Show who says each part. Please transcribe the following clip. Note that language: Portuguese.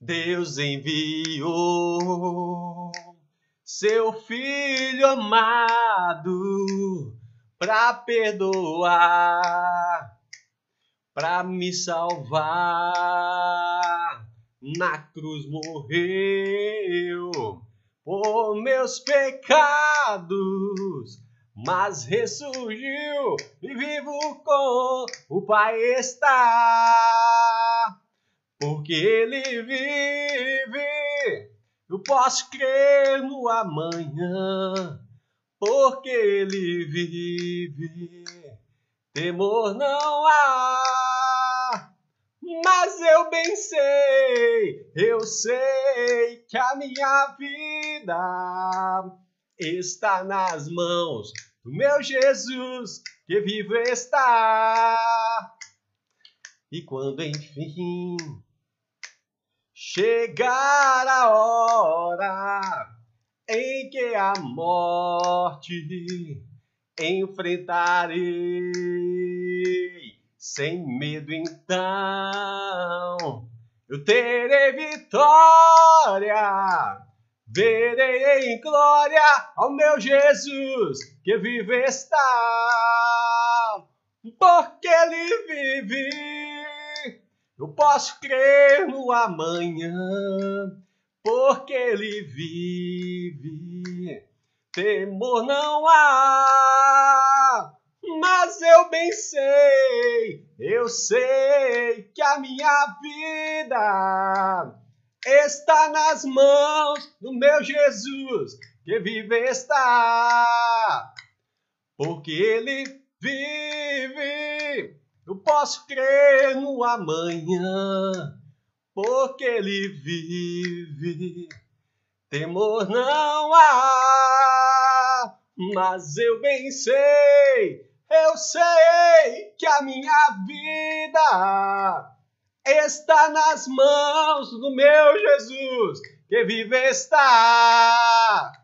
Speaker 1: Deus enviou seu filho amado para perdoar, para me salvar. Na cruz morreu por meus pecados, mas ressurgiu e vivo com o Pai está. Porque ele vive, eu posso crer no amanhã. Porque ele vive, temor não há. Mas eu bem sei, eu sei que a minha vida está nas mãos do meu Jesus que vivo está. E quando enfim chegar a hora em que a morte enfrentarei sem medo, então eu terei vitória. Verei em glória ao meu Jesus que vive está, porque ele vive eu posso crer no amanhã, porque ele vive. Temor não há, mas eu bem sei, eu sei que a minha vida está nas mãos do meu Jesus, que vive está, porque ele vive eu posso crer no amanhã, porque ele vive. Temor não há, mas eu bem sei, eu sei que a minha vida está nas mãos do meu Jesus, que vive está.